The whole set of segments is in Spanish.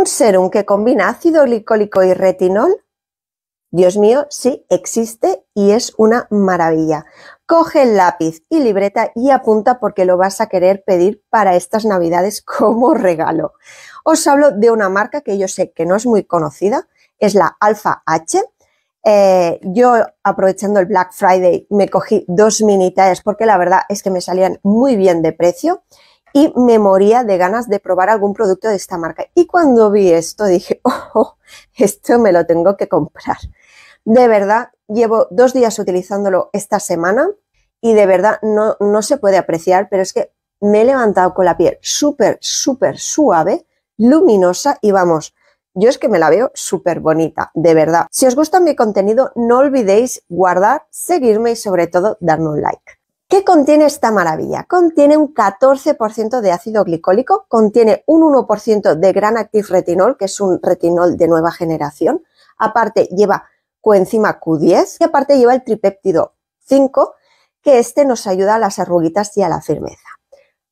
un serum que combina ácido glicólico y retinol? Dios mío, sí, existe y es una maravilla. Coge el lápiz y libreta y apunta porque lo vas a querer pedir para estas navidades como regalo. Os hablo de una marca que yo sé que no es muy conocida, es la Alfa H. Eh, yo aprovechando el Black Friday me cogí dos mini porque la verdad es que me salían muy bien de precio y me moría de ganas de probar algún producto de esta marca. Y cuando vi esto dije, ojo, esto me lo tengo que comprar. De verdad, llevo dos días utilizándolo esta semana y de verdad no, no se puede apreciar, pero es que me he levantado con la piel súper, súper suave, luminosa y vamos, yo es que me la veo súper bonita, de verdad. Si os gusta mi contenido, no olvidéis guardar, seguirme y sobre todo darme un like. ¿Qué contiene esta maravilla? Contiene un 14% de ácido glicólico, contiene un 1% de Gran Active Retinol, que es un retinol de nueva generación. Aparte lleva coenzima Q10 y aparte lleva el tripéptido 5, que este nos ayuda a las arruguitas y a la firmeza.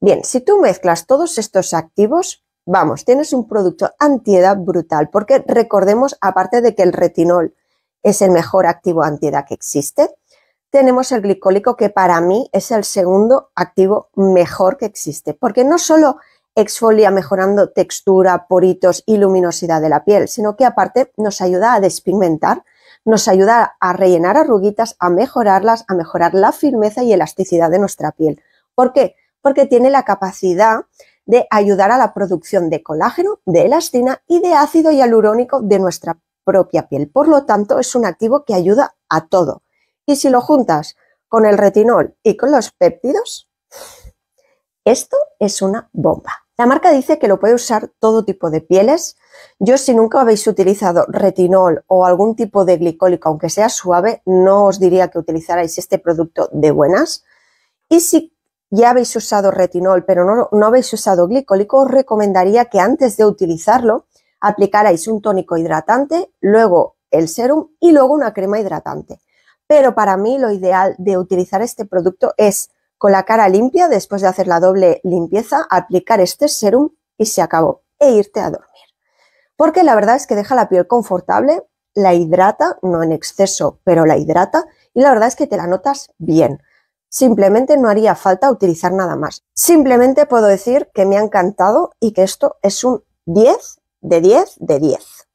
Bien, si tú mezclas todos estos activos, vamos, tienes un producto antiedad brutal, porque recordemos, aparte de que el retinol es el mejor activo antiedad que existe, tenemos el glicólico, que para mí es el segundo activo mejor que existe, porque no solo exfolia mejorando textura, poritos y luminosidad de la piel, sino que aparte nos ayuda a despigmentar, nos ayuda a rellenar arruguitas, a mejorarlas, a mejorar la firmeza y elasticidad de nuestra piel. ¿Por qué? Porque tiene la capacidad de ayudar a la producción de colágeno, de elastina y de ácido hialurónico de nuestra propia piel. Por lo tanto, es un activo que ayuda a todo. Y si lo juntas con el retinol y con los péptidos, esto es una bomba. La marca dice que lo puede usar todo tipo de pieles. Yo si nunca habéis utilizado retinol o algún tipo de glicólico, aunque sea suave, no os diría que utilizarais este producto de buenas. Y si ya habéis usado retinol, pero no, no habéis usado glicólico, os recomendaría que antes de utilizarlo aplicarais un tónico hidratante, luego el serum y luego una crema hidratante pero para mí lo ideal de utilizar este producto es con la cara limpia, después de hacer la doble limpieza, aplicar este serum y se acabó, e irte a dormir. Porque la verdad es que deja la piel confortable, la hidrata, no en exceso, pero la hidrata, y la verdad es que te la notas bien. Simplemente no haría falta utilizar nada más. Simplemente puedo decir que me ha encantado y que esto es un 10 de 10 de 10.